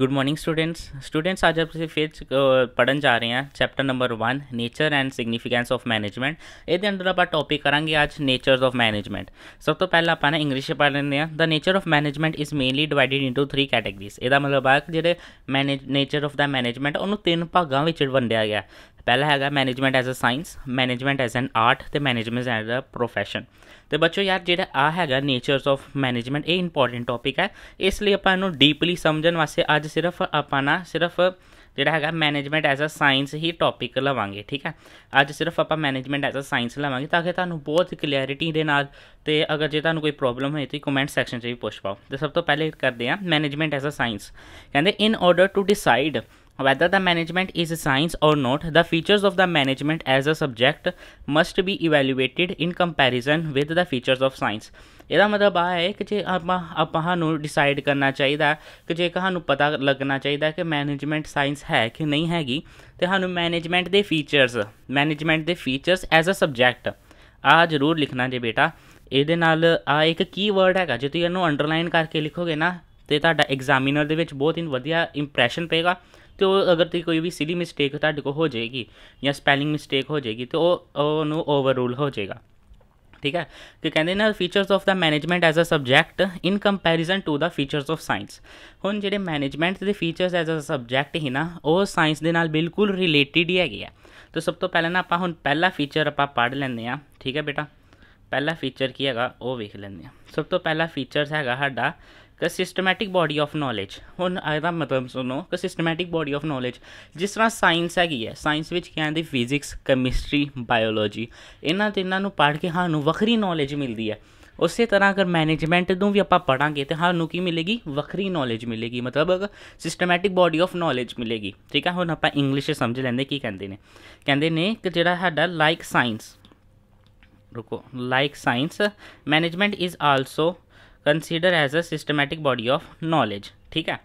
good morning students students आज आप ਫਿਰ ਪੜਨ ਜਾ ਰਹੇ ਹਾਂ chapter number 1 nature and significance of management ਇਹਦੇ ਅੰਦਰ ਆਪਾਂ ਟੌਪਿਕ ਕਰਾਂਗੇ ਅੱਜ ਨੇਚਰਸ ਆਫ ਮੈਨੇਜਮੈਂਟ ਸਭ ਤੋਂ ਪਹਿਲਾਂ ਆਪਾਂ ਨੇ ਇੰਗਲਿਸ਼ ਪੜ੍ਹ ਲੈਂਦੇ ਹਾਂ the nature of management is mainly divided into 3 categories ਇਹਦਾ ਮਤਲਬ ਆ ਕਿ ਜਿਹੜੇ manage nature of the management ਉਹਨੂੰ ਤਿੰਨ ਭਾਗਾਂ ਵਿੱਚ ਵੰਡਿਆ ਗਿਆ ਪਹਿਲਾ ਹੈਗਾ management as a science management as an art ਤੇ ਮੈਨੇਜਮੈਂਟ ਐਜ਼ ਅ ਪ੍ਰੋਫੈਸ਼ਨ ਤੇ ਬੱਚੋ ਯਾਰ ਜਿਹੜਾ ਆ ਹੈਗਾ ਨੇਚਰਸ ਆਫ ਮੈਨੇਜਮੈਂਟ ਇਹ ਇੰਪੋਰਟੈਂਟ ਟੌਪਿਕ ਹੈ ਇਸ ਲਈ ਆਪਾਂ ਇਹਨੂੰ ਡੀਪਲੀ ਸਮਝਣ ਵਾਸਤੇ ਅੱਜ ਸਿਰਫ ਆਪਾਂ ਨਾ ਸਿਰਫ ਜਿਹੜਾ ਹੈਗਾ ਮੈਨੇਜਮੈਂਟ ਐਜ਼ ਅ ਸਾਇੰਸ ਹੀ ਟੌਪਿਕ ਲਵਾਂਗੇ ਠੀਕ ਹੈ ਅੱਜ ਸਿਰਫ ਆਪਾਂ ਮੈਨੇਜਮੈਂਟ ਐਜ਼ ਅ ਸਾਇੰਸ ਲਵਾਂਗੇ ਤਾਂ ਕਿ ਤੁਹਾਨੂੰ ਬਹੁਤ ਕਲੈਰਿਟੀ ਦੇ ਨਾਲ ਤੇ ਅਗਰ ਜੇ ਤੁਹਾਨੂੰ ਕੋਈ ਪ੍ਰੋਬਲਮ ਹੋਏ ਤਾਂ ਕਮੈਂਟ ਸੈਕਸ਼ਨ 'ਚ ਵੀ ਪੁੱਛ ਪਾਓ ਤੇ ਸਭ ਤੋਂ ਪਹਿਲੇ ਕਰਦੇ ਆ ਮੈਨੇਜਮੈਂਟ ਐਜ਼ ਅ ਸਾਇੰਸ ਕਹਿੰਦੇ in order to decide whether the management is a science or not the features of the management as a subject must be evaluated in comparison with the features of science ਇਹਦਾ ਮਤਲਬ ਆ ਹੈ ਕਿ ਜੇ ਆਪਾਂ ਆਪਾਂ ਨੂੰ ਡਿਸਾਈਡ ਕਰਨਾ ਚਾਹੀਦਾ ਕਿ ਜੇ ਤੁਹਾਨੂੰ ਪਤਾ ਲੱਗਣਾ ਚਾਹੀਦਾ ਕਿ ਮੈਨੇਜਮੈਂਟ ਸਾਇੰਸ ਹੈ ਕਿ ਨਹੀਂ ਹੈਗੀ ਤੇ ਤੁਹਾਨੂੰ ਮੈਨੇਜਮੈਂਟ ਦੇ ਫੀਚਰਸ ਮੈਨੇਜਮੈਂਟ ਦੇ ਫੀਚਰਸ ਐਜ਼ ਅ ਸਬਜੈਕਟ ਆ ਜ਼ਰੂਰ ਲਿਖਣਾ ਜੇ ਬੇਟਾ ਇਹਦੇ ਨਾਲ ਆ ਇੱਕ ਕੀਵਰਡ ਹੈਗਾ ਜੇ ਤੁਸੀਂ ਇਹਨੂੰ ਅੰਡਰਲਾਈਨ ਕਰਕੇ ਲਿਖੋਗੇ ਨਾ ਤੇ ਤੁਹਾਡਾ ਐਗਜ਼ਾਮੀਨਰ ਦੇ ਵਿੱਚ ਬਹੁਤ ਹੀ ਵਧੀਆ ਇੰਪ੍ਰੈਸ਼ਨ ਪਏਗਾ ਤੇ ਉਹ ਅਗਰ ਤੇ ਕੋਈ ਵੀ ਸਿਲੀ ਮਿਸਟੇਕ ਤੁਹਾਡੇ ਕੋ ਹੋ ਜਾਏਗੀ ਜਾਂ ਸਪੈਲਿੰਗ ਮਿਸਟੇਕ ਹੋ ਜਾਏਗੀ ਤੇ ਉਹ ਉਹਨੂੰ ਓਵਰਰੂਲ ਹੋ ਜਾਏਗਾ ਠੀਕ ਹੈ ਕਿ ਕਹਿੰਦੇ ਨੇ features of the management as a subject in comparison to the features of science ਹੁਣ ਜਿਹੜੇ ਮੈਨੇਜਮੈਂਟ ਦੇ ਫੀਚਰਸ ਐਜ਼ ਅ ਸਬਜੈਕਟ ਹੀ ਨਾ ਉਹ ਸਾਇੰਸ ਦੇ ਨਾਲ ਬਿਲਕੁਲ ਰਿਲੇਟਡ ਹੀ ਹੈਗੇ ਆ ਤਾਂ ਸਭ ਤੋਂ ਪਹਿਲਾਂ ਨਾ ਆਪਾਂ ਹੁਣ ਪਹਿਲਾ ਫੀਚਰ ਆਪਾਂ ਪੜ੍ਹ ਲੈਂਦੇ ਆ ਠੀਕ ਹੈ ਬੇਟਾ ਪਹਿਲਾ ਫੀਚਰ ਕੀ ਹੈਗਾ ਉਹ ਵੇਖ ਲੈਂਦੇ ਆ ਸਭ ਤੋਂ ਪਹਿਲਾ ਫੀਚਰ ਹੈਗਾ ਸਾਡਾ ਕਿ ਸਿਸਟਮੈਟਿਕ ਬਾਡੀ ਆਫ ਨੋਲੇਜ ਹੁਣ ਇਹਦਾ ਮਤਲਬ ਸੁਣੋ ਕਿ ਸਿਸਟਮੈਟਿਕ ਬਾਡੀ ਆਫ ਨੋਲੇਜ ਜਿਸ ਤਰ੍ਹਾਂ ਸਾਇੰਸ ਹੈਗੀ ਹੈ ਸਾਇੰਸ ਵਿੱਚ ਕੀ ਆਂਦੀ ਫਿਜ਼ਿਕਸ ਕੈਮਿਸਟਰੀ ਬਾਇਓਲੋਜੀ ਇਹਨਾਂ ਤਿੰਨਾਂ ਨੂੰ ਪੜ੍ਹ ਕੇ ਸਾਨੂੰ ਵੱਖਰੀ ਨੋਲੇਜ ਮਿਲਦੀ ਹੈ ਉਸੇ ਤਰ੍ਹਾਂ ਅਗਰ ਮੈਨੇਜਮੈਂਟ ਨੂੰ ਵੀ ਆਪਾਂ ਪੜਾਂਗੇ ਤੇ ਸਾਨੂੰ ਕੀ ਮਿਲੇਗੀ ਵੱਖਰੀ ਨੋਲੇਜ ਮਿਲੇਗੀ ਮਤਲਬ ਸਿਸਟਮੈਟਿਕ ਬਾਡੀ ਆਫ ਨੋਲੇਜ ਮਿਲੇਗੀ ਠੀਕ ਹੈ ਹੁਣ ਆਪਾਂ ਇੰਗਲਿਸ਼ ਵਿੱਚ ਸਮਝ ਲੈਂਦੇ ਕੀ ਕਹਿੰਦੇ ਨੇ ਕਹਿੰਦੇ ਨੇ ਕਿ ਜਿਹੜਾ ਸਾਡਾ ਲਾਈਕ ਸਾਇੰਸ ਰੁਕੋ like science management is also consider as a systematic body of knowledge ठीक है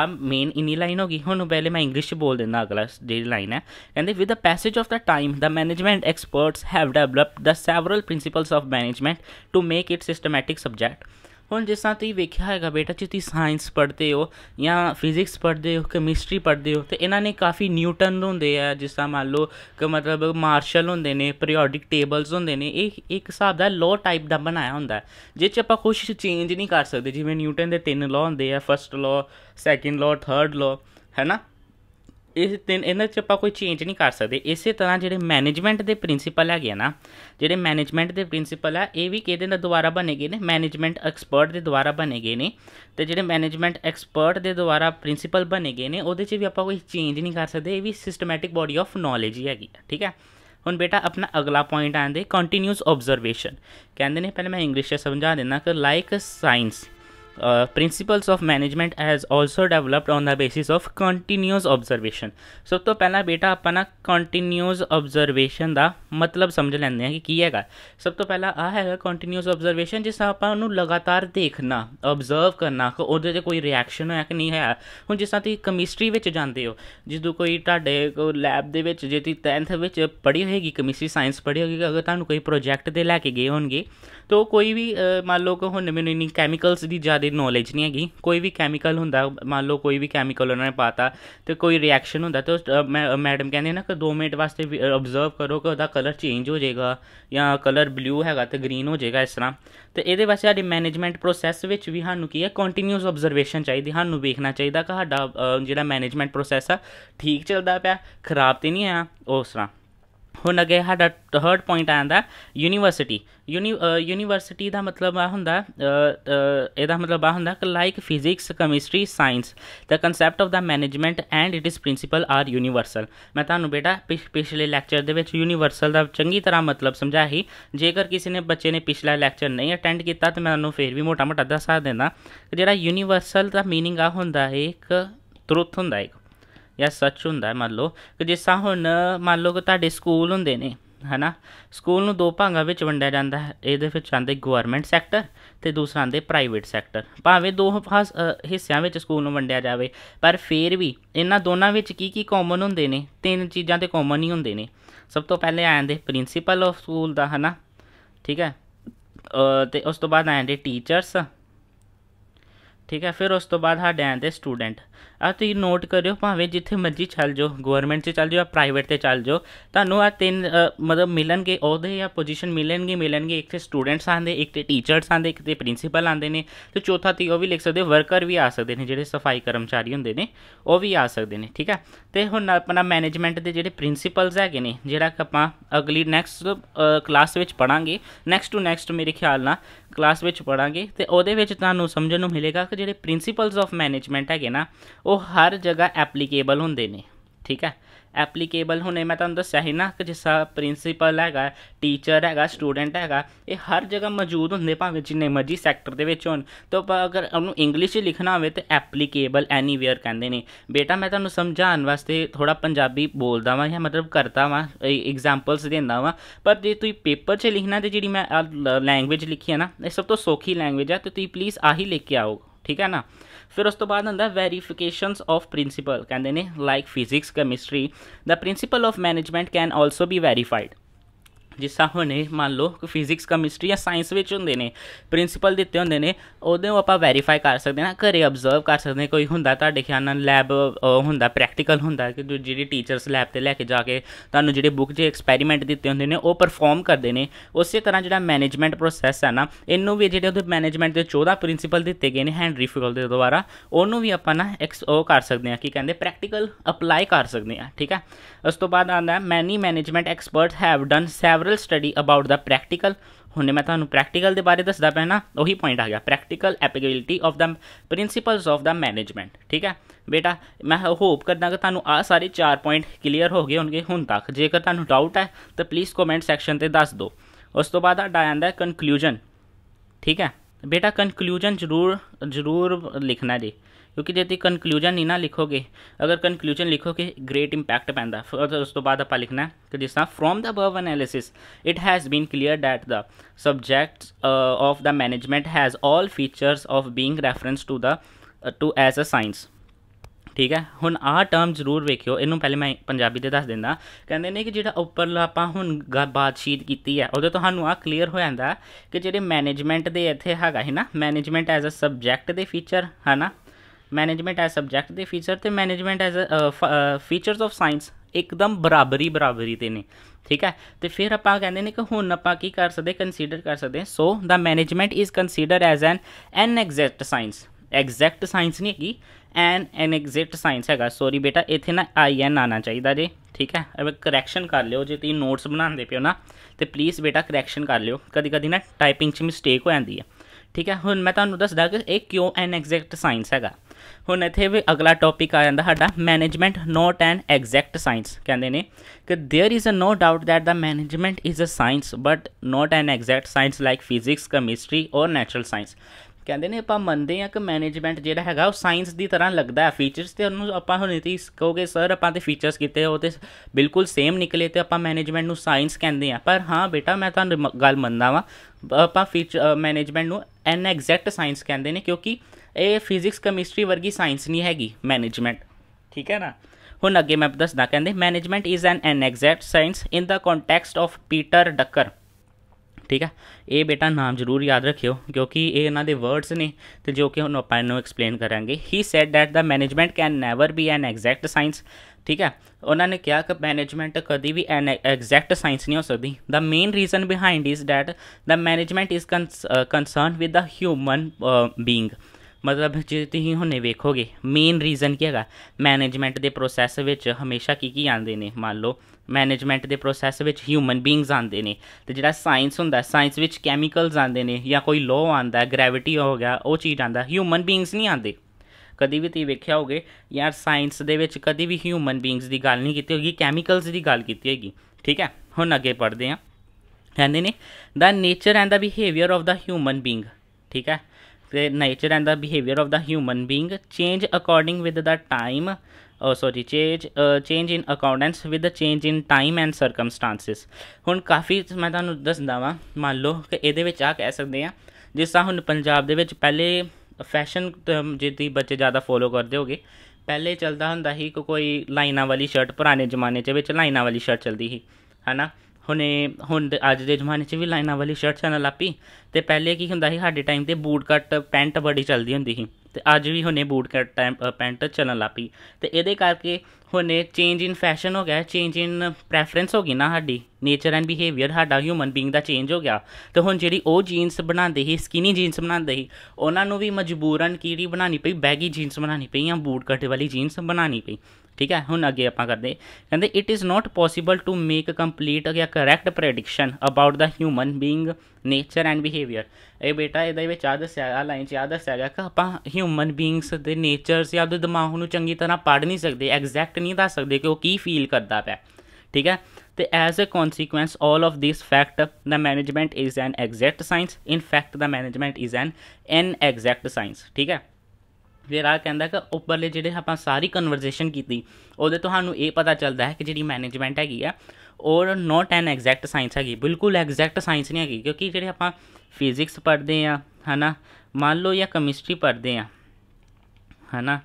अब मेन इन्हीं लाइन होगी हूँ पहले मैं इंग्लिश च बोल दिंदा अगला जेह्ड़ी लाइन है कहते with the passage of the time the management experts have developed the several principles of management to make it systematic subject ਹੁਣ ਜਿਸ ਤਰ੍ਹਾਂ ਤੁਸੀਂ ਵੇਖਿਆ ਹੈਗਾ ਬੇਟਾ ਜੇ ਤੁਸੀਂ ਸਾਇੰਸ ਪੜ੍ਹਦੇ ਹੋ ਜਾਂ ਫਿਜ਼ਿਕਸ ਪੜ੍ਹਦੇ ਹੋ ਕੈਮਿਸਟਰੀ ਪੜ੍ਹਦੇ ਹੋ ਤੇ ਇਹਨਾਂ ਨੇ ਕਾਫੀ ਨਿਊਟਨ ਹੁੰਦੇ ਆ ਜਿਸ ਤਰ੍ਹਾਂ ਮੰਨ ਲਓ ਕਿ ਮਤਲਬ ਮਾਰਸ਼ਲ ਹੁੰਦੇ ਨੇ ਪੀਰੀਆਡਿਕ ਟੇਬਲਸ ਹੁੰਦੇ ਨੇ ਇਹ ਇੱਕ ਹਿਸਾਬ ਦਾ ਲਾਅ ਟਾਈਪ ਦਾ ਬਣਾਇਆ ਹੁੰਦਾ ਜੇ ਚ ਆਪਾਂ ਕੁਝ ਚੇਂਜ ਨਹੀਂ ਕਰ ਸਕਦੇ ਜਿਵੇਂ ਨਿਊਟਨ ਦੇ ਤਿੰਨ ਲਾਅ ਹੁੰਦੇ ਆ first law second law third law ਹੈ ਨਾ ਇਸ ਦਿਨ ਇਹਨਾਂ 'ਚ ਆਪਾਂ ਕੋਈ ਚੇਂਜ ਨਹੀਂ ਕਰ ਸਕਦੇ ਇਸੇ ਤਰ੍ਹਾਂ ਜਿਹੜੇ ਮੈਨੇਜਮੈਂਟ ਦੇ ਪ੍ਰਿੰਸੀਪਲ ਹੈਗੇ ਨਾ ਜਿਹੜੇ ਮੈਨੇਜਮੈਂਟ ਦੇ ਪ੍ਰਿੰਸੀਪਲ ਆ ਇਹ ਵੀ ਕਿਹਦੇ ਨਾਲ ਦੁਆਰਾ ਬਣੇਗੇ ਨੇ ਮੈਨੇਜਮੈਂਟ ਐਕਸਪਰਟ ਦੇ ਦੁਆਰਾ ਬਣੇਗੇ ਨੇ ਤੇ ਜਿਹੜੇ ਮੈਨੇਜਮੈਂਟ ਐਕਸਪਰਟ ਦੇ ਦੁਆਰਾ ਪ੍ਰਿੰਸੀਪਲ ਬਣੇਗੇ ਨੇ ਉਹਦੇ 'ਚ ਵੀ ਆਪਾਂ ਕੋਈ ਚੇਂਜ ਨਹੀਂ ਕਰ ਸਕਦੇ ਇਹ ਵੀ ਸਿਸਟਮੈਟਿਕ ਬਾਡੀ ਆਫ ਨੌਲੇਜ ਹੀ ਹੈਗੀ ਠੀਕ ਹੈ ਹੁਣ ਬੇਟਾ ਆਪਣਾ ਅਗਲਾ ਪੁਆਇੰਟ ਆਂਦੇ ਕੰਟੀਨਿਊਸ ਆਬਜ਼ਰਵੇਸ਼ਨ ਕਹਿੰਦੇ ਨੇ ਪਹਿਲੇ ਮੈਂ ਇੰਗਲਿਸ਼ 'ਚ ਸਮਝਾ ਦਿੰਦਾ ਕਿ like science uh, principles of management has also developed on the basis of continuous observation ਸਭ ਤੋਂ ਪਹਿਲਾਂ ਬੇਟਾ ਆਪਾਂ ਨਾ continuous observation ਦਾ ਮਤਲਬ ਸਮਝ ਲੈਂਦੇ ਹਾਂ ਕਿ ਕੀ ਹੈਗਾ ਸਭ ਤੋਂ ਪਹਿਲਾਂ ਆ ਹੈਗਾ continuous observation ਜਿਸ ਆਪਾਂ ਉਹਨੂੰ ਲਗਾਤਾਰ ਦੇਖਣਾ observe ਕਰਨਾ ਕਿ ਉਹਦੇ ਤੇ ਕੋਈ ਰਿਐਕਸ਼ਨ ਹੋਇਆ ਕਿ ਨਹੀਂ ਹੋਇਆ ਹੁਣ ਜਿਸ ਤਰ੍ਹਾਂ ਤੁਸੀਂ ਕੈਮਿਸਟਰੀ ਵਿੱਚ ਜਾਂਦੇ ਹੋ ਜਿਸਦੂ ਕੋਈ ਤੁਹਾਡੇ ਕੋ ਲੈਬ ਦੇ ਵਿੱਚ ਜੇ ਤੁਸੀਂ 10th ਵਿੱਚ ਪੜ੍ਹੀ ਹੋਏਗੀ ਕੈਮਿਸਟਰੀ ਸਾਇੰਸ ਪੜ੍ਹੀ ਹੋਏਗੀ ਅਗਰ ਤੁਹਾਨੂੰ ਕੋਈ ਪ੍ਰੋਜੈਕਟ ਦੇ ਲੈ ਕੇ ਗਏ ਹੋਣਗੇ ਤਾਂ ਕੋਈ ਵੀ ਮੰਨ ਲਓ ਕਿ ਹੁਣ ਮੈਨੂੰ ਇਨੀ ਕੈਮੀਕਲਸ ਦੀ ਜ਼ਿਆਦਾ ਦੀ ਨੌਲੇਜ ਨਹੀਂ ਹੈਗੀ ਕੋਈ ਵੀ ਕੈਮੀਕਲ ਹੁੰਦਾ ਮੰਨ ਲਓ ਕੋਈ ਵੀ ਕੈਮੀਕਲ ਉਹਨਾਂ ਨੇ ਪਾਤਾ ਤੇ ਕੋਈ ਰਿਐਕਸ਼ਨ ਹੁੰਦਾ ਤੇ ਮੈਡਮ ਕਹਿੰਦੇ ਨਾ ਕਿ 2 ਮਿੰਟ ਵਾਸਤੇ ਅਬਜ਼ਰਵ ਕਰੋ ਕਿ ਉਹਦਾ ਕਲਰ ਚੇਂਜ ਹੋ ਜਾਏਗਾ ਜਾਂ ਕਲਰ ਬਲੂ ਹੈਗਾ ਤੇ ਗ੍ਰੀਨ ਹੋ ਜਾਏਗਾ ਇਸ ਤਰ੍ਹਾਂ ਤੇ ਇਹਦੇ ਵਾਸਤੇ ਸਾਡੀ ਮੈਨੇਜਮੈਂਟ ਪ੍ਰੋਸੈਸ ਵਿੱਚ ਵੀ ਸਾਨੂੰ ਕੀ ਹੈ ਕੰਟੀਨਿਊਸ ਅਬਜ਼ਰਵੇਸ਼ਨ ਚਾਹੀਦੀ ਸਾਨੂੰ ਵੇਖਣਾ ਚਾਹੀਦਾ ਕਿ ਸਾਡਾ ਜਿਹੜਾ ਮੈਨੇਜਮੈਂਟ ਪ੍ਰੋਸੈਸ ਆ ਠੀਕ ਚੱਲਦਾ ਪਿਆ ਖਰਾਬ ਤੇ ਨਹੀਂ ਆ ਉਸ ਤਰ੍ਹਾਂ ਹੁਣ ਅਗੇ ਸਾਡਾ ਥਰਡ ਪੁਆਇੰਟ ਆਂਦਾ ਯੂਨੀਵਰਸਿਟੀ ਯੂਨੀਵਰਸਿਟੀ ਦਾ ਮਤਲਬ ਆ ਹੁੰਦਾ ਇਹਦਾ ਮਤਲਬ ਆ ਹੁੰਦਾ ਕਿ like physics chemistry science the concept of the management and it is principle are universal ਮੈਂ ਤੁਹਾਨੂੰ ਬੇਟਾ ਪਿਛਲੇ ਲੈਕਚਰ ਦੇ ਵਿੱਚ ਯੂਨੀਵਰਸਲ ਦਾ ਚੰਗੀ ਤਰ੍ਹਾਂ ਮਤਲਬ ਸਮਝਾਇਆ ਹੀ ਜੇਕਰ ਕਿਸੇ ਨੇ ਬੱਚੇ ਨੇ ਪਿਛਲਾ ਲੈਕਚਰ ਨਹੀਂ ਅਟੈਂਡ ਕੀਤਾ ਤਾਂ ਮੈਂ ਤੁਹਾਨੂੰ ਫੇਰ ਵੀ ਮੋਟਾ-ਮੋਟਾ ਦੱਸਾ ਦਿੰਦਾ ਕਿ ਜਿਹੜਾ ਯੂਨੀਵਰਸਲ ਦਾ ਮੀਨਿੰਗ ਆ ਹੁੰਦਾ ਹੈ ਇੱਕ ਤਰੁੱਥ ਹੁੰਦਾ ਹੈ ਜਾਂ ਸੱਚ ਹੁੰਦਾ ਮੰਨ ਲਓ ਕਿ ਜਿਸ ਤਰ੍ਹਾਂ ਹੁਣ ਮੰਨ ਲਓ ਕਿ ਤੁਹਾਡੇ ਸਕੂਲ ਹੁੰਦੇ ਨੇ ਹਨਾ ਸਕੂਲ ਨੂੰ ਦੋ ਭਾਗਾਂ ਵਿੱਚ ਵੰਡਿਆ ਜਾਂਦਾ ਹੈ ਇਹਦੇ ਵਿੱਚ ਆਂਦੇ ਗਵਰਨਮੈਂਟ ਸੈਕਟਰ ਤੇ ਦੂਸਰਾ ਆਂਦੇ ਪ੍ਰਾਈਵੇਟ ਸੈਕਟਰ ਭਾਵੇਂ ਦੋ ਹਿੱਸਿਆਂ ਵਿੱਚ ਸਕੂਲ ਨੂੰ ਵੰਡਿਆ ਜਾਵੇ ਪਰ ਫੇਰ ਵੀ ਇਹਨਾਂ ਦੋਨਾਂ ਵਿੱਚ ਕੀ ਕੀ ਕਾਮਨ ਹੁੰਦੇ ਨੇ ਤਿੰਨ ਚੀਜ਼ਾਂ ਤੇ ਕਾਮਨ ਹੀ ਹੁੰਦੇ ਨੇ ਸਭ ਤੋਂ ਪਹਿਲੇ ਆਂਦੇ ਪ੍ਰਿੰਸੀਪਲ ਆਫ ਸਕੂਲ ਦਾ ਹਨਾ ਠੀਕ ਹੈ ਤੇ ਉਸ ਤੋਂ ਬਾਅਦ ਆਂਦੇ ਟੀਚਰਸ ਠੀਕ ਹੈ ਫਿਰ ਉਸ ਤੋਂ ਬਾਅਦ ਸਾਡੇ ਦੇ ਸਟੂਡੈਂਟ ਆ ਤੁਸੀਂ ਨੋਟ ਕਰਿਓ ਭਾਵੇਂ ਜਿੱਥੇ ਮਰਜ਼ੀ ਚੱਲ ਜਾਓ ਗਵਰਨਮੈਂਟ 'ਚ ਚੱਲ ਜਾਓ ਜਾਂ ਪ੍ਰਾਈਵੇਟ 'ਤੇ ਚੱਲ ਜਾਓ ਤੁਹਾਨੂੰ ਆ ਤਿੰਨ ਮਤਲਬ ਮਿਲਣਗੇ ਉਹਦੇ ਜਾਂ ਪੋਜੀਸ਼ਨ ਮਿਲਣਗੇ ਮਿਲਣਗੇ ਇੱਕ ਤੇ ਸਟੂਡੈਂਟਸ ਆਂਦੇ ਇੱਕ ਤੇ ਟੀਚਰਸ ਆਂਦੇ ਇੱਕ ਤੇ ਪ੍ਰਿੰਸੀਪਲ ਆਂਦੇ ਨੇ ਤੇ ਚੌਥਾ ਤੀ ਉਹ ਵੀ ਲਿਖ ਸਕਦੇ ਵਰਕਰ ਵੀ ਆ ਸਕਦੇ ਨੇ ਜਿਹੜੇ ਸਫਾਈ ਕਰਮਚਾਰੀ ਹੁੰਦੇ ਨੇ ਉਹ ਵੀ ਆ ਸਕਦੇ ਨੇ ਠੀਕ ਹੈ ਤੇ ਹੁਣ ਆਪਣਾ ਮੈਨੇਜਮੈਂਟ ਦੇ ਜਿਹੜੇ ਪ੍ਰਿੰਸੀਪਲਸ ਹੈਗੇ ਨੇ ਜਿਹੜਾ ਆਪਾਂ ਅਗਲੀ ਨੈਕਸਟ ਕਲਾਸ ਵਿੱਚ ਪੜਾਂਗੇ ਨੈਕਸਟ ਟੂ ਨੈਕਸਟ ਮੇਰੇ ਖਿਆਲ ਨਾਲ ਕਲਾਸ ਵਿੱਚ ਪੜਾਂਗੇ ਤੇ ਉਹਦੇ ਵਿੱਚ ਤੁਹਾਨੂੰ ਸਮਝਣ ਨੂੰ ਮਿਲੇਗਾ ਕਿ ਜਿਹੜੇ ਪ੍ਰਿੰਸੀਪਲਸ ਆਫ ਮੈਨੇਜਮੈਂਟ ਹੈਗੇ ਨਾ ਉਹ ਹਰ ਜਗ੍ਹਾ ਐਪਲੀਕੇਬਲ ਹੁੰਦੇ ਨੇ ਠੀਕ ਹੈ ਐਪਲੀਕੇਬਲ ਹੁਣੇ ਮੈਂ ਤੁਹਾਨੂੰ ਦੱਸਿਆ ਹੀ ਨਾ ਕਿ ਜਿਸਾ ਪ੍ਰਿੰਸੀਪਲ ਹੈਗਾ ਟੀਚਰ ਹੈਗਾ ਸਟੂਡੈਂਟ ਹੈਗਾ ਇਹ ਹਰ ਜਗ੍ਹਾ ਮੌਜੂਦ ਹੁੰਦੇ ਭਾਵੇਂ ਜਿੰਨੇ ਮਰਜ਼ੀ ਸੈਕਟਰ ਦੇ ਵਿੱਚ ਹੋਣ ਤਾਂ ਆਪਾਂ ਅਗਰ ਉਹਨੂੰ ਇੰਗਲਿਸ਼ 'ਚ ਲਿਖਣਾ ਹੋਵੇ ਤਾਂ ਐਪਲੀਕੇਬਲ ਐਨੀਵੇਅਰ ਕਹਿੰਦੇ ਨੇ ਬੇਟਾ ਮੈਂ ਤੁਹਾਨੂੰ ਸਮਝਾਉਣ ਵਾਸਤੇ ਥੋੜਾ ਪੰਜਾਬੀ ਬੋਲਦਾ ਵਾਂ ਜਾਂ ਮਤਲਬ ਕਰਦਾ ਵਾਂ ਐਗਜ਼ਾਮਪਲਸ ਦਿੰਦਾ ਵਾਂ ਪਰ ਜੇ ਤੁਸੀਂ ਪੇਪਰ 'ਚ ਲਿਖਣਾ ਤੇ ਜਿਹੜੀ ਮੈਂ ਲੈਂਗੁਏਜ ਲਿਖੀ ਹੈ ਨਾ ਇਹ ਸਭ ਤੋਂ ਸੌਖੀ ਲੈਂਗੁਏਜ ਹੈ ਤੇ ਤੁਸੀਂ ਪਲੀਜ਼ ਆਹੀ ਲੈ ਕੇ ਆਓ ਠੀਕ ਹੈ ਨਾ ਫਿਰ ਉਸ ਤੋਂ ਬਾਅਦ ਹੁੰਦਾ ਵੈਰੀਫਿਕੇਸ਼ਨਸ ਆਫ ਪ੍ਰਿੰਸੀਪਲ ਕਹਿੰਦੇ ਨੇ ਲਾਈਕ ਫਿਜ਼ਿਕਸ ਕੈਮਿਸਟਰੀ ਦਾ principle of management can also be verified ਜਿਸ ਤਰ੍ਹਾਂ ਨੇ ਮੰਨ ਲਓ ਕਿ ਫਿਜ਼ਿਕਸ ਕੈਮਿਸਟਰੀ ਜਾਂ ਸਾਇੰਸ ਵਿੱਚ ਹੁੰਦੇ ਨੇ ਪ੍ਰਿੰਸੀਪਲ ਦਿੱਤੇ ਹੁੰਦੇ ਨੇ ਉਹਦੇ ਆਪਾਂ ਵੈਰੀਫਾਈ ਕਰ ਸਕਦੇ ਹਾਂ ਘਰੇ ਅਬਜ਼ਰਵ ਕਰ ਸਕਦੇ ਕੋਈ ਹੁੰਦਾ ਤੁਹਾਡੇ ਖਿਆਲ ਨਾਲ ਲੈਬ ਹੁੰਦਾ ਪ੍ਰੈਕਟੀਕਲ ਹੁੰਦਾ ਕਿ ਜਿਹੜੀ ਟੀਚਰਸ ਲੈਬ ਤੇ ਲੈ ਕੇ ਜਾ ਕੇ ਤੁਹਾਨੂੰ ਜਿਹੜੇ ਬੁੱਕ ਜੇ ਐਕਸਪੈਰੀਮੈਂਟ ਦਿੱਤੇ ਹੁੰਦੇ ਨੇ ਉਹ ਪਰਫਾਰਮ ਕਰਦੇ ਨੇ ਉਸੇ ਤਰ੍ਹਾਂ ਜਿਹੜਾ ਮੈਨੇਜਮੈਂਟ ਪ੍ਰੋਸੈਸ ਹੈ ਨਾ ਇਹਨੂੰ ਵੀ ਜਿਹੜੇ ਉਹਦੇ ਮੈਨੇਜਮੈਂਟ ਦੇ 14 ਪ੍ਰਿੰਸੀਪਲ ਦਿੱਤੇ ਗਏ ਨੇ ਹੈਂਡਰੀ ਫਿਗਲ ਦੇ ਦੁਆਰਾ ਉਹਨੂੰ ਵੀ ਆਪਾਂ ਨਾ ਐਕਸ ਉਹ ਕਰ ਸਕਦੇ ਹਾਂ ਕੀ ਕਹਿੰਦੇ ਪ੍ਰੈਕਟੀਕਲ ਅਪਲਾਈ ਕਰ ਸਕਦੇ ਹਾਂ ਠੀਕ ਹੈ ਉਸ ਤੋਂ ਬਾਅਦ ਆਉਂਦਾ many management experts have done sev several study about the practical ਹੁਣ ਮੈਂ ਤੁਹਾਨੂੰ ਪ੍ਰੈਕਟੀਕਲ ਦੇ ਬਾਰੇ ਦੱਸਦਾ ਪਿਆ ਨਾ ਉਹੀ ਪੁਆਇੰਟ ਆ ਗਿਆ practical applicability of the principles of the management ਠੀਕ ਹੈ ਬੇਟਾ ਮੈਂ ਹੋਪ ਕਰਦਾ ਕਿ ਤੁਹਾਨੂੰ ਆ ਸਾਰੇ 4 ਪੁਆਇੰਟ ਕਲੀਅਰ ਹੋ ਗਏ ਹੋਣਗੇ ਹੁਣ ਤੱਕ ਜੇਕਰ ਤੁਹਾਨੂੰ ਡਾਊਟ ਹੈ ਤਾਂ ਪਲੀਜ਼ ਕਮੈਂਟ ਸੈਕਸ਼ਨ ਤੇ ਦੱਸ ਦਿਓ ਉਸ ਤੋਂ ਬਾਅਦ ਆ ਆਂਦਾ ਹੈ ਕਨਕਲੂਜਨ ਠੀਕ ਹੈ ਬੇਟਾ ਕਨਕਲੂਜਨ ਜ਼ਰੂਰ ਜ਼ਰੂਰ ਲਿਖਣਾ ਜੀ ਕਿਉਂਕਿ ਜੇ ਤੁਸੀਂ ਕਨਕਲੂਜਨ ਨਹੀਂ ਨਾ ਲਿਖੋਗੇ ਅਗਰ ਕਨਕਲੂਜਨ ਲਿਖੋਗੇ ਗ੍ਰੇਟ ਇੰਪੈਕਟ ਪੈਂਦਾ ਫਿਰ ਉਸ ਤੋਂ ਬਾਅਦ ਆਪਾਂ ਲਿਖਣਾ ਕਿ ਜਿਸ ਤਰ੍ਹਾਂ from the above analysis it has been clear that the subjects of the management has all features of being reference to the to as a science ਠੀਕ ਹੈ ਹੁਣ ਆਹ ਟਰਮ ਜ਼ਰੂਰ ਵੇਖਿਓ ਇਹਨੂੰ ਪਹਿਲੇ ਮੈਂ ਪੰਜਾਬੀ ਦੇ ਦੱਸ ਦਿੰਦਾ ਕਹਿੰਦੇ ਨੇ ਕਿ ਜਿਹੜਾ ਉੱਪਰਲਾ ਆਪਾਂ ਹੁਣ ਬਾਤਚੀਤ ਕੀਤੀ ਹੈ ਉਹਦੇ ਤੁਹਾਨੂੰ ਆ ਕਲੀਅਰ ਹੋ ਜਾਂਦਾ ਕਿ ਜਿਹੜੇ ਮੈਨੇਜਮੈਂਟ ਦੇ ਇੱਥੇ ਹੈਗਾ ਹੈ ਨਾ ਮੈਨੇਜਮੈਂਟ ਐਜ਼ ਅ ਸਬਜੈਕਟ ਦੇ ਫੀਚਰ ਹੈ ਨਾ ਮੈਨੇਜਮੈਂਟ ਐਜ਼ ਸਬਜੈਕਟ ਦੇ ਫੀਚਰ ਤੇ management as features of science ਇੱਕਦਮ ਬਰਾਬਰੀ ਬਰਾਬਰੀ ਤੇ ਨੇ ਠੀਕ ਹੈ ਤੇ ਫਿਰ ਆਪਾਂ ਕਹਿੰਦੇ ਨੇ ਕਿ ਹੁਣ ਆਪਾਂ ਕੀ ਕਰ ਸਕਦੇ ਕੰਸੀਡਰ ਕਰ ਸਕਦੇ so the management is consider as an an exact science exact science ਨਹੀਂ ਹੈਗੀ ਐਨ ਐਨ ਐਗਜ਼ੈਕਟ ਸਾਇੰਸ ਹੈਗਾ ਸੌਰੀ ਬੇਟਾ ਇੱਥੇ ਨਾ ਆਈ ਐਨ ਆਣਾ ਚਾਹੀਦਾ ਜੇ ਠੀਕ ਹੈ ਅਬ ਕਰੈਕਸ਼ਨ ਕਰ ਲਿਓ ਜੇ ਤੁਸੀਂ ਨੋਟਸ ਬਣਾਉਂਦੇ ਪਿਓ ਨਾ ਤੇ ਪਲੀਜ਼ ਬੇਟਾ ਕਰੈਕਸ਼ਨ ਕਰ ਲਿਓ ਕਦੀ ਕਦੀ ਨਾ ਟਾਈਪਿੰਗ 'ਚ ਮਿਸਟੇਕ ਹੋ ਜਾਂਦੀ ਹੈ ਠੀਕ ਹੈ ਹੁਣ ਮੈਂ ਤੁਹਾਨੂੰ ਦੱਸਦਾ ਕਿ ਇਹ ਕਿਉਂ ਐਨ ਐਗਜ਼ੈਕਟ ਸਾਇੰਸ ਹੈਗਾ ਹੁਣ ਇੱਥੇ ਵੀ ਅਗਲਾ ਟੌਪਿਕ ਆ ਜਾਂਦਾ ਸਾਡਾ management not an exact science ਕਹਿੰਦੇ ਨੇ ਕਿ there is a no doubt that the management is a science but not an exact science like physics chemistry और नेचुरल ਸਾਇੰਸ ਕਹਿੰਦੇ ਨੇ ਆਪਾਂ ਮੰਨਦੇ ਆ ਕਿ ਮੈਨੇਜਮੈਂਟ ਜਿਹੜਾ ਹੈਗਾ ਉਹ ਸਾਇੰਸ ਦੀ ਤਰ੍ਹਾਂ ਲੱਗਦਾ ਹੈ ਫੀਚਰਸ ਤੇ ਉਹਨੂੰ ਆਪਾਂ ਹੁਣ ਇਤੀ ਕਹੋਗੇ ਸਰ ਆਪਾਂ ਤੇ ਫੀਚਰਸ ਕੀਤੇ ਉਹ ਤੇ ਬਿਲਕੁਲ ਸੇਮ ਨਿਕਲੇ ਤੇ ਆਪਾਂ ਮੈਨੇਜਮੈਂਟ ਨੂੰ ਸਾਇੰਸ ਕਹਿੰਦੇ ਆ ਪਰ ਹਾਂ ਬੇਟਾ ਮੈਂ ਤੁਹਾਨੂੰ ਗੱਲ ਮੰਨਦਾ ਵਾਂ ਆਪਾਂ ਫੀਚਰ ਮੈਨੇਜਮੈਂਟ ਨੂੰ ਐਨ ਐਗਜ਼ੈਕਟ ਸਾਇੰਸ ਕਹਿੰਦੇ ਨੇ ਕਿਉਂਕਿ ਇਹ ਫਿਜ਼ਿਕਸ ਕੈਮਿਸਟਰੀ ਵਰਗੀ ਸਾਇੰਸ ਨਹੀਂ ਹੈਗੀ ਮੈਨੇਜਮੈਂਟ ਠੀਕ ਹੈ ਨਾ ਹੁਣ ਅੱਗੇ ਮੈਂ ਦੱਸਦਾ ਕਹਿੰਦੇ management is an an exact science in the context of Peter Drucker ਠੀਕ ਹੈ ਇਹ ਬੇਟਾ ਨਾਮ ਜ਼ਰੂਰ ਯਾਦ ਰੱਖਿਓ ਕਿਉਂਕਿ ਇਹ ਇਹਨਾਂ ਦੇ ਵਰਡਸ ਨੇ ਤੇ ਜੋ ਕਿ ਹੁਣ ਆਪਾਂ ਇਹਨੂੰ ਐਕਸਪਲੇਨ ਕਰਾਂਗੇ ਹੀ sad that the management can never B N exact science ਠੀਕ ਹੈ ਉਹਨਾਂ ਨੇ ਕਿਹਾ ਕਿ ਮੈਨੇਜਮੈਂਟ ਕਦੀ ਵੀ ਐਨ ਐਗਜ਼ੈਕਟ ਸਾਇੰਸ ਨਹੀਂ ਹੋ ਸਕਦੀ the main reason behind is that the management is concerned with the human being ਮਤਲਬ ਜੇ ਤੁਸੀਂ ਹੁਣੇ ਵੇਖੋਗੇ ਮੇਨ ਰੀਜ਼ਨ ਕੀ ਹੈਗਾ ਮੈਨੇਜਮੈਂਟ ਦੇ ਪ੍ਰੋਸੈਸ ਵਿੱਚ ਹਮੇਸ਼ਾ ਕੀ ਕੀ ਆਉਂਦੇ ਨੇ ਮੰਨ ਲਓ ਮੈਨੇਜਮੈਂਟ ਦੇ ਪ੍ਰੋਸੈਸ ਵਿੱਚ ਹਿਊਮਨ ਬੀਇੰਗਸ ਆਉਂਦੇ ਨੇ ਤੇ ਜਿਹੜਾ ਸਾਇੰਸ ਹੁੰਦਾ ਸਾਇੰਸ ਵਿੱਚ ਕੈਮੀਕਲਸ ਆਉਂਦੇ ਨੇ ਜਾਂ ਕੋਈ ਲੋ ਆਉਂਦਾ ਗ੍ਰੈਵਿਟੀ ਹੋ ਗਿਆ ਉਹ ਚੀਜ਼ ਆਉਂਦਾ ਹਿਊਮਨ ਬੀਇੰਗਸ ਨਹੀਂ ਆਉਂਦੇ ਕਦੀ ਵੀ ਤੁਸੀਂ ਵੇਖਿਆ ਹੋਗੇ ਯਾਰ ਸਾਇੰਸ ਦੇ ਵਿੱਚ ਕਦੀ ਵੀ ਹਿਊਮਨ ਬੀਇੰਗਸ ਦੀ ਗੱਲ ਨਹੀਂ ਕੀਤੀ ਹੋਗੀ ਕੈਮੀਕਲਸ ਦੀ ਗੱਲ ਕੀਤੀ ਹੋਗੀ ਠੀਕ ਹੈ ਹੁਣ ਅੱਗੇ ਪੜ੍ਹਦੇ ਹਾਂ ਕਹਿੰਦੇ ਨੇ the nature and the behaviour of the human being ਠੀਕ ਹੈ the nature and the behavior of the human being change according with the time oh sorry change uh, change in accordance with the change in time and circumstances ਹੁਣ ਕਾਫੀ ਮੈਂ ਤੁਹਾਨੂੰ ਦੱਸਦਾ ਵਾਂ ਮੰਨ ਲਓ ਕਿ ਇਹਦੇ ਵਿੱਚ ਆ ਕਹਿ ਸਕਦੇ ਆ ਜਿਸ ਤਰ੍ਹਾਂ ਹੁਣ ਪੰਜਾਬ ਦੇ ਵਿੱਚ ਪਹਿਲੇ ਫੈਸ਼ਨ ਜਿਹਦੀ ਬੱਚੇ ਜ਼ਿਆਦਾ ਫੋਲੋ ਕਰਦੇ ਹੋਗੇ ਪਹਿਲੇ ਚੱਲਦਾ ਹੁੰਦਾ ਸੀ ਕੋਈ ਲਾਈਨਾਂ ਵਾਲੀ ਸ਼ਰਟ ਪੁਰਾਣੇ ਜ਼ਮਾਨੇ 'ਚ ਵਿੱਚ ਲਾਈਨਾਂ ਵਾਲੀ ਸ਼ਰਟ ਚੱਲਦੀ ਸੀ ਹਨਾ ਹੁਣੇ ਹੁਣ ਅੱਜ ਦੇ ਜ਼ਮਾਨੇ 'ਚ ਵੀ ਲਾਈਨਾਂ ਵਾਲੀ ਸ਼ਰਟਸ ਆਣ ਲੱਪੀ ਤੇ ਪਹਿਲੇ ਕੀ ਹੁੰਦਾ ਸੀ ਸਾਡੇ ਟਾਈਮ ਤੇ ਬੂਟ ਕੱਟ ਪੈਂਟ ਬੜੀ ਚੱਲਦੀ ਹੁੰਦੀ ਸੀ ਤੇ ਅੱਜ ਵੀ ਹੁਣੇ ਬੂਟ ਕੱਟ ਟਾਈਮ ਪੈਂਟ ਚੱਲਣ ਲੱਪੀ ਤੇ ਇਹਦੇ ਕਰਕੇ ਹੁਣੇ ਚੇਂਜ ਇਨ ਫੈਸ਼ਨ ਹੋ ਗਿਆ ਚੇਂਜ ਇਨ ਪ੍ਰੈਫਰੈਂਸ ਹੋ ਗਈ ਨਾ ਸਾਡੀ ਨੇਚਰ ਐਂਡ ਬਿਹੇਵੀਅਰ ਸਾਡਾ ਹਿਊਮਨ ਬੀਇੰਗ ਦਾ ਚੇਂਜ ਹੋ ਗਿਆ ਤੇ ਹੁਣ ਜਿਹੜੀ ਉਹ ਜੀਨਸ ਬਣਾਉਂਦੇ ਸੀ ਸਕਿਨੀ ਜੀਨਸ ਬਣਾਉਂਦੇ ਸੀ ਉਹਨਾਂ ਨੂੰ ਵੀ ਮਜਬੂਰਨ ਕੀੜੀ ਬਣਾਣੀ ਪਈ ਬੈਗੀ ਜੀਨਸ ਬਣਾਣੀ ਪਈ ਜਾਂ ਬੂਟ ਕੱਟ ਵਾਲੀ ਜੀਨਸ ਬਣਾਣੀ ਪਈ ਠੀਕ ਹੈ ਹੁਣ ਅੱਗੇ ਆਪਾਂ ਕਰਦੇ ਕਹਿੰਦੇ it is not possible to make a complete a correct prediction about the human being nature and behaviour ਇਹ ਬੇਟਾ ਇਹਦੇ ਵਿੱਚ ਆ ਦੱਸਿਆ ਆ ਲਾਈਨ 'ਚ ਆ ਦੱਸਿਆ ਗਿਆ ਕਿ ਆਪਾਂ ਹਿਊਮਨ ਬੀਇੰਗਸ ਦੇ ਨੇਚਰਸ ਜਾਂ ਉਹਦੇ ਦਿਮਾਗ ਨੂੰ ਚੰਗੀ ਤਰ੍ਹਾਂ ਪੜ੍ਹ ਨਹੀਂ ਸਕਦੇ ਐਗਜ਼ੈਕਟ ਨਹੀਂ ਦੱਸ ਸਕਦੇ ਕਿ ਉਹ ਕੀ ਫੀਲ ਕਰਦਾ ਪਿਆ ਠੀਕ ਹੈ ਤੇ as a consequence all of this fact the management is an exact science in fact the management is an an exact science ਠੀਕ ਹੈ ਫਿਰ ਆ ਕਹਿੰਦਾ ਕਿ ਉੱਪਰਲੇ ਜਿਹੜੇ ਆਪਾਂ ਸਾਰੀ ਕਨਵਰਸੇਸ਼ਨ ਕੀਤੀ ਉਹਦੇ ਤੁਹਾਨੂੰ ਇਹ ਪਤਾ ਚੱਲਦਾ ਹੈ ਕਿ ਜਿਹੜੀ ਮੈਨੇਜਮੈਂਟ ਹੈਗੀ ਆ ਔਰ ਨਾਟ ਐਨ ਐਗਜ਼ੈਕਟ ਸਾਇੰਸ ਹੈਗੀ ਬਿਲਕੁਲ ਐਗਜ਼ੈਕਟ ਸਾਇੰਸ ਨਹੀਂ ਹੈਗੀ ਕਿਉਂਕਿ ਜਿਹੜੇ ਆਪਾਂ ਫਿਜ਼ਿਕਸ ਪੜ੍ਹਦੇ ਆ ਹਨਾ ਮੰਨ ਲਓ ਜਾਂ ਕੈਮਿਸਟਰੀ ਪੜ੍ਹਦੇ ਆ ਹਨਾ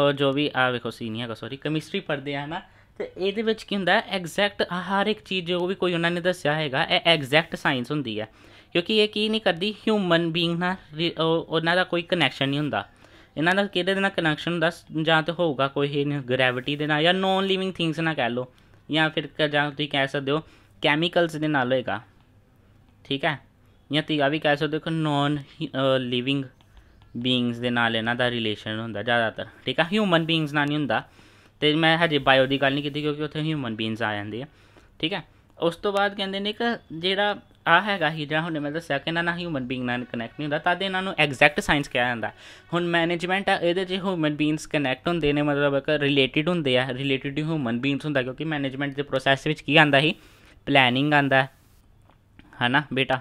ਔਰ ਜੋ ਵੀ ਆ ਵੇਖੋ ਸੀਨੀਅਰ ਕਾ ਸੌਰੀ ਕੈਮਿਸਟਰੀ ਪੜ੍ਹਦੇ ਆ ਹਨਾ ਤੇ ਇਹਦੇ ਵਿੱਚ ਕੀ ਹੁੰਦਾ ਐਗਜ਼ੈਕਟ ਹਰ ਇੱਕ ਚੀਜ਼ ਜੋ ਵੀ ਕੋਈ ਉਹਨਾਂ ਨੇ ਦੱਸਿਆ ਹੈਗਾ ਇਹ ਐਗਜ਼ੈਕਟ ਸਾਇੰਸ ਹੁੰਦੀ ਹੈ ਕਿਉਂਕਿ ਇਹ ਕੀ ਨਹੀਂ ਕਰਦੀ ਹਿਊਮਨ ਬੀਇੰਗ ਨਾਲ ਉਹਨਾਂ ਦਾ ਕੋਈ ਕਨੈਕਸ਼ਨ ਨਹੀਂ ਹੁੰਦਾ ਇਹਨਾਂ ਦਾ ਕਿਹਦੇ ਦੇ ਨਾਲ ਕਨੈਕਸ਼ਨ ਦੱਸ ਜਾਂ ਤੇ ਹੋਊਗਾ ਕੋਈ ਗ੍ਰੈਵਿਟੀ ਦੇ ਨਾਲ ਜਾਂ ਨੋਨ ਲਿਵਿੰਗ ਥਿੰਗਸ ਨਾਲ ਕਹਿ ਲਓ ਜਾਂ ਫਿਰ ਜਾਂ ਤੁਸੀਂ ਕਹਿ ਸਕਦੇ ਹੋ ਕੈਮੀਕਲਸ ਦੇ ਨਾਲ ਹੋਏਗਾ ਠੀਕ ਹੈ ਜਾਂ ਤੁਸੀਂ ਆ ਵੀ ਕਹਿ ਸਕਦੇ ਹੋ ਕਿ ਨੋਨ ਲਿਵਿੰਗ ਬੀਇੰਗਸ ਦੇ ਨਾਲ ਇਹਨਾਂ ਦਾ ਰਿਲੇਸ਼ਨ ਹੁੰਦਾ ਜ਼ਿਆਦਾਤਰ ਠੀਕ ਹੈ ਹਿਊਮਨ ਬੀਇੰਗਸ ਨਾਲ ਨਹੀਂ ਹੁੰਦਾ ਤੇ ਮੈਂ ਹਜੇ ਬਾਇਓ ਦੀ ਗੱਲ ਨਹੀਂ ਕੀਤੀ ਕਿਉਂਕਿ ਉੱਥੇ ਹਿਊਮਨ ਬੀਇੰਗਸ ਆ ਜਾਂਦੇ ਆ ਠੀਕ ਹੈ ਉਸ ਤੋਂ ਬਾਅਦ ਕਹਿੰਦੇ ਨੇ ਕਿ ਜਿਹੜਾ ਆ ਹੈਗਾ ਹੀ ਜਿਹੜਾ ਹੁਣ ਮੈਂ ਦੱਸਿਆ ਕਿ ਇਹਨਾਂ ਨਾਲ ਹਿਊਮਨ ਬੀਇੰਗ ਨਾਲ ਕਨੈਕਟ ਨਹੀਂ ਹੁੰਦਾ ਤਦ ਇਹਨਾਂ ਨੂੰ ਐਗਜ਼ੈਕਟ ਸਾਇੰਸ ਕਿਹਾ ਜਾਂਦਾ ਹੁਣ ਮੈਨੇਜਮੈਂਟ ਆ ਇਹਦੇ ਜੇ ਹਿਊਮਨ ਬੀਇੰਗਸ ਕਨੈਕਟ ਹੁੰਦੇ ਨੇ ਮਤਲਬ ਕਿ ਰਿਲੇਟਡ ਹੁੰਦੇ ਆ ਰਿਲੇਟਡ ਟੂ ਹਿਊਮਨ ਬੀਇੰਗਸ ਹੁੰਦਾ ਕਿਉਂਕਿ ਮੈਨੇਜਮੈਂਟ ਦੇ ਪ੍ਰੋਸੈਸ ਵਿੱਚ ਕੀ ਆਂਦਾ ਹੀ ਪਲੈਨਿੰਗ ਆਂਦਾ ਹਨਾ ਬੇਟਾ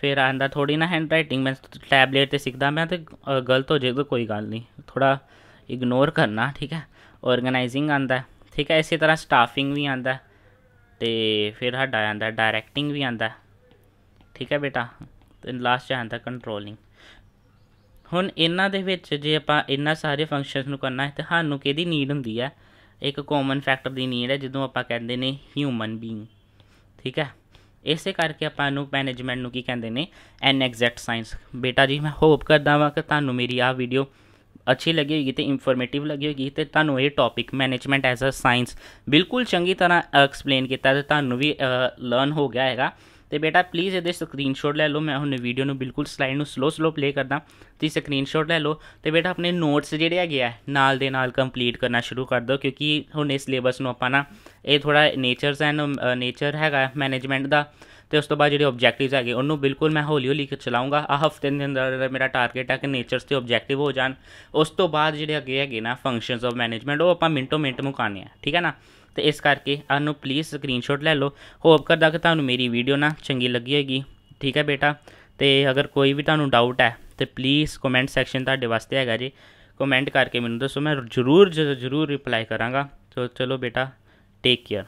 ਫਿਰ ਆਂਦਾ ਥੋੜੀ ਨਾ ਹੈਂਡ ਰਾਈਟਿੰਗ ਮੈਂ ਟੈਬਲੇਟ ਤੇ ਸਿੱਖਦਾ ਮੈਂ ਤੇ ਗਲਤ ਹੋ ਜੇ ਕੋਈ ਗੱਲ ਨਹੀਂ ਥੋੜਾ ਇਗਨੋਰ ਕਰਨਾ ਠੀਕ ਹੈ ਆਰਗੇਨਾਈਜ਼ਿੰਗ ਆਂਦਾ ਠੀਕ ਹੈ ਇਸੇ ਤਰ੍ਹਾਂ ਸਟਾਫਿੰਗ ਵੀ ਆਂਦਾ ਤੇ ਫਿਰ ਸਾਡਾ ਆਂਦਾ ਡਾਇਰੈਕਟਿੰਗ ਵੀ ਆਂਦਾ ਠੀਕ ਹੈ ਬੇਟਾ ਲਾਸਟ ਚ ਆਂਦਾ ਕੰਟਰੋਲਿੰਗ ਹੁਣ ਇਹਨਾਂ ਦੇ ਵਿੱਚ ਜੇ ਆਪਾਂ ਇਹਨਾਂ ਸਾਰੇ ਫੰਕਸ਼ਨਸ ਨੂੰ ਕਰਨਾ ਹੈ ਤਾਂ ਸਾਨੂੰ ਕਿਹਦੀ ਨੀਡ ਹੁੰਦੀ ਹੈ ਇੱਕ ਕਾਮਨ ਫੈਕਟਰ ਦੀ ਨੀਡ ਹੈ ਜਦੋਂ ਆਪਾਂ ਕਹਿੰਦੇ ਨੇ ਹਿਊਮਨ ਬੀਇੰਗ ਠੀਕ ਹੈ ਇਸੇ ਕਰਕੇ ਆਪਾਂ ਨੂੰ ਮੈਨੇਜਮੈਂਟ ਨੂੰ ਕੀ ਕਹਿੰਦੇ ਨੇ ਐਨ ਐਗਜ਼ੈਕਟ ਸਾਇੰਸ ਬੇਟਾ ਜੀ ਮੈਂ ਹੋਪ ਕਰਦਾ ਹਾਂ ਕਿ ਤੁਹਾਨੂੰ ਮੇਰੀ ਆ ਵੀਡੀਓ ਅੱਛੀ ਲੱਗੀ ਹੋਗੀ ਤੇ ਇਨਫੋਰਮੇਟਿਵ ਲੱਗੀ ਹੋਗੀ ਤੇ ਤੁਹਾਨੂੰ ਇਹ topic management as a science ਬਿਲਕੁਲ ਚੰਗੀ ਤਰ੍ਹਾਂ ਐਕਸਪਲੇਨ ਕੀਤਾ ਤੇ ਤੁਹਾਨੂੰ ਵੀ ਲਰਨ ਹੋ ਗਿਆ ਹੈਗਾ ਤੇ ਬੇਟਾ ਪਲੀਜ਼ ਇਹਦੇ ਸਕਰੀਨਸ਼ਾਟ ਲੈ ਲਓ ਮੈਂ ਹੁਣ ਵੀਡੀਓ ਨੂੰ ਬਿਲਕੁਲ ਸਲਾਈਡ ਨੂੰ ਸਲੋ ਸਲੋ ਪਲੇ ਕਰਦਾ ਤੇ ਸਕਰੀਨਸ਼ਾਟ ਲੈ ਲਓ ਤੇ ਬੇਟਾ ਆਪਣੇ ਨੋਟਸ ਜਿਹੜੇ ਹੈਗੇ ਆ ਨਾਲ ਦੇ ਨਾਲ ਕੰਪਲੀਟ ਕਰਨਾ ਸ਼ੁਰੂ ਕਰ ਦਿਓ ਕਿਉਂਕਿ ਹੁਣ ਇਸ ਸਿਲੇਬਸ ਨੂੰ ਆਪਾਂ ਨਾ ਇਹ ਥੋੜਾ ਨੇਚਰਸ ਐਂਡ ਨੇਚਰ ਹੈਗਾ ਮੈਨੇਜਮੈਂਟ ਦਾ ਤੇ ਉਸ ਤੋਂ ਬਾਅਦ ਜਿਹੜੇ ਆਬਜੈਕਟਿਵਸ ਹੈਗੇ ਉਹਨੂੰ ਬਿਲਕੁਲ ਮੈਂ ਹੌਲੀ ਹੌਲੀ ਕੇ ਚਲਾਉਂਗਾ ਆ ਹਫਤੇ ਦੇ ਅੰਦਰ ਮੇਰਾ ਟਾਰਗੇਟ ਹੈ ਕਿ ਨੇਚਰਸ ਤੇ ਆਬਜੈਕਟਿਵ ਹੋ ਜਾਣ ਉਸ ਤੋਂ ਬਾਅਦ ਜਿਹੜੇ ਅੱਗੇ ਹੈਗੇ ਨਾ ਫੰਕਸ਼ਨਸ ਆਫ ਮੈਨੇਜਮੈਂਟ ਉਹ ਆਪਾਂ ਮਿੰਟੋ ਮਿੰਟ ਮੁਕਾਣੇ ਆ ਠੀਕ ਹੈ ਨਾ ਤੇ ਇਸ ਕਰਕੇ ਆਨੂੰ ਪਲੀਜ਼ ਸਕਰੀਨਸ਼ਾਟ ਲੈ ਲਓ ਹੋਪ ਕਰਦਾ ਕਿ ਤੁਹਾਨੂੰ ਮੇਰੀ ਵੀਡੀਓ ਨਾ ਚੰਗੀ ਲੱਗੀ ਹੋਏਗੀ ਠੀਕ ਹੈ ਬੇਟਾ ਤੇ ਅਗਰ ਕੋਈ ਵੀ ਤੁਹਾਨੂੰ ਡਾਊਟ ਹੈ ਤੇ ਪਲੀਜ਼ ਕਮੈਂਟ ਸੈਕਸ਼ਨ ਤੁਹਾਡੇ ਵਾਸਤੇ ਹੈਗਾ ਜੀ ਕਮੈਂਟ ਕਰਕੇ ਮੈਨੂੰ ਦੱਸੋ ਮੈਂ ਜ਼ਰੂਰ ਜ਼ਰੂਰ ਰਿਪਲਾਈ ਕਰਾਂਗਾ ਸੋ ਚਲੋ ਬੇਟਾ ਟੇਕ ਕੇਅਰ